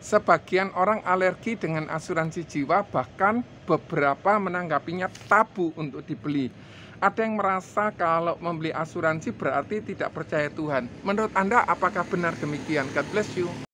Sebagian orang alergi dengan asuransi jiwa, bahkan beberapa menanggapinya tabu untuk dibeli. Ada yang merasa kalau membeli asuransi berarti tidak percaya Tuhan. Menurut Anda, apakah benar demikian? God bless you.